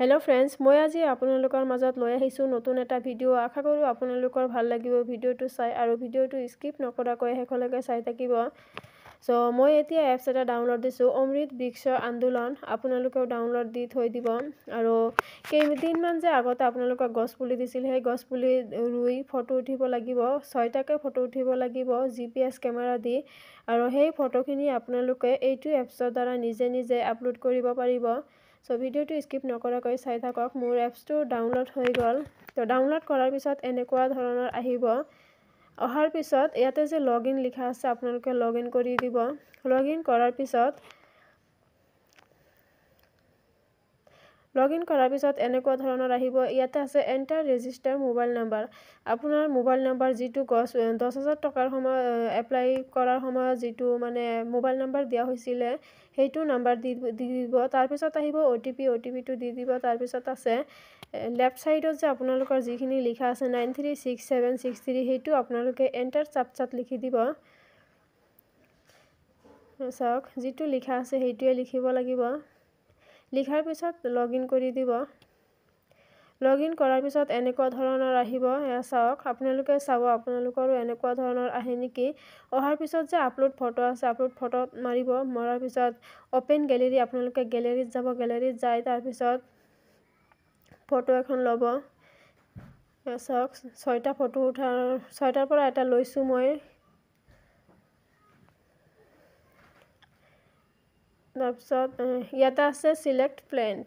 hello' friends মই আজি আপোনালোকৰ মাজত লৈ আহিছোঁ নতুন এটা ভিডিঅ' আশা কৰোঁ আপোনালোকৰ ভাল লাগিব ভিডিঅ'টো চাই আৰু ভিডিঅ'টো স্কিপ নকৰাকৈ শেষলৈকে চাই থাকিব চ' মই এতিয়া এপছ এটা ডাউনলোড দিছোঁ অমৃত বৃক্ষ আন্দোলন আপোনালোকেও ডাউনলোড দি থৈ দিব আৰু কেইদিনমান যে আগতে আপোনালোকক গছপুলি দিছিল সেই গছপুলি ৰুই ফটো উঠিব লাগিব ছয়টাকৈ ফটো উঠিব লাগিব জি পি এছ কেমেৰা দি আৰু সেই ফটোখিনি আপোনালোকে এইটো এপছৰ দ্বাৰা নিজে নিজে আপলোড কৰিব পাৰিব চ' ভিডিঅ'টো স্কিপ নকৰাকৈ চাই থাকক মোৰ এপছটো ডাউনলোড হৈ গ'ল তো ডাউনলোড কৰাৰ পিছত এনেকুৱা ধৰণৰ আহিব অহাৰ পিছত ইয়াতে যে লগ ইন লিখা আছে আপোনালোকে লগ ইন কৰি দিব লগ ইন কৰাৰ পিছত লগ ইন কৰাৰ পিছত এনেকুৱা ধৰণৰ আহিব ইয়াতে আছে এণ্টাৰ ৰেজিষ্টাৰ মোবাইল নাম্বাৰ আপোনাৰ মোবাইল নাম্বাৰ যিটো গছ দহ হাজাৰ টকাৰ সময়ত এপ্লাই কৰাৰ সময়ত যিটো মানে মোবাইল নাম্বাৰ দিয়া হৈছিলে সেইটো নাম্বাৰ দি দিব তাৰপিছত আহিব O' T P O' T পিটো দি দিব তাৰপিছত আছে লেফ্ট ছাইডত যে আপোনালোকৰ যিখিনি লিখা আছে nine three six seven six three সেইটো আপোনালোকে এণ্টাৰ চাপচাত লিখি দিব চাওক যিটো লিখা আছে সেইটোৱে লিখিব লাগিব লিখাৰ পিছত লগ ইন কৰি দিব লগ ইন কৰাৰ পিছত এনেকুৱা ধৰণৰ আহিব এয়া চাওক আপোনালোকে চাব আপোনালোকৰো এনেকুৱা ধৰণৰ আহে নেকি অহাৰ পিছত যে আপলোড ফটো আছে আপলোড ফটো মাৰিব মৰাৰ পিছত অ'পেন গেলেৰী আপোনালোকে গেলেৰীত যাব গেলেৰীত যায় তাৰপিছত ফটো এখন ল'ব চাওক ছয়টা ফটো উঠাৰ ছয়টাৰ পৰা এটা লৈছোঁ মই তাৰপিছত ইয়াতে আছে চিলেক্ট প্লেণ্ট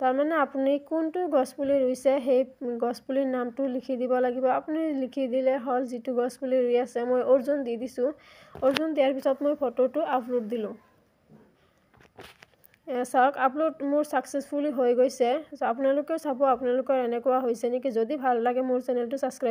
তাৰমানে আপুনি কোনটো গছপুলি ৰুইছে সেই গছপুলিৰ নামটো লিখি দিব লাগিব আপুনি লিখি দিলে হ'ল যিটো গছপুলি ৰুই আছে মই অৰ্জুন দি দিছোঁ অৰ্জুন দিয়াৰ পিছত মই ফটোটো আপলোড দিলোঁ চাওক আপলোড মোৰ ছাকচেছফুলি হৈ গৈছে আপোনালোকেও চাব আপোনালোকৰ এনেকুৱা হৈছে নেকি যদি ভাল লাগে মোৰ চেনেলটো ছাবস্ক্ৰাইব